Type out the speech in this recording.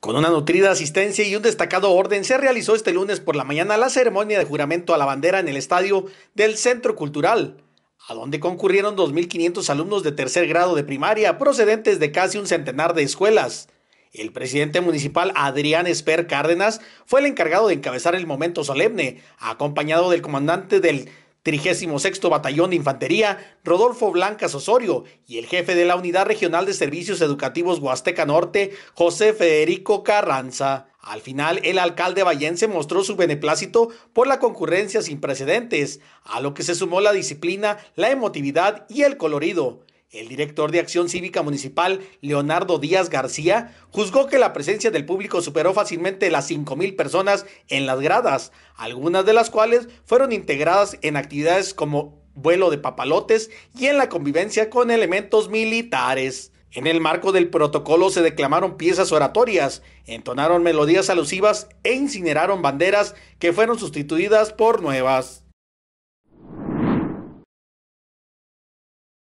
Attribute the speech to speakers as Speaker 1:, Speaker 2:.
Speaker 1: Con una nutrida asistencia y un destacado orden, se realizó este lunes por la mañana la ceremonia de juramento a la bandera en el estadio del Centro Cultural, a donde concurrieron 2.500 alumnos de tercer grado de primaria procedentes de casi un centenar de escuelas. El presidente municipal Adrián Esper Cárdenas fue el encargado de encabezar el momento solemne, acompañado del comandante del 36 Batallón de Infantería, Rodolfo Blancas Osorio, y el jefe de la Unidad Regional de Servicios Educativos Huasteca Norte, José Federico Carranza. Al final, el alcalde vallense mostró su beneplácito por la concurrencia sin precedentes, a lo que se sumó la disciplina, la emotividad y el colorido. El director de Acción Cívica Municipal, Leonardo Díaz García, juzgó que la presencia del público superó fácilmente las 5.000 personas en las gradas, algunas de las cuales fueron integradas en actividades como vuelo de papalotes y en la convivencia con elementos militares. En el marco del protocolo se declamaron piezas oratorias, entonaron melodías alusivas e incineraron banderas que fueron sustituidas por nuevas.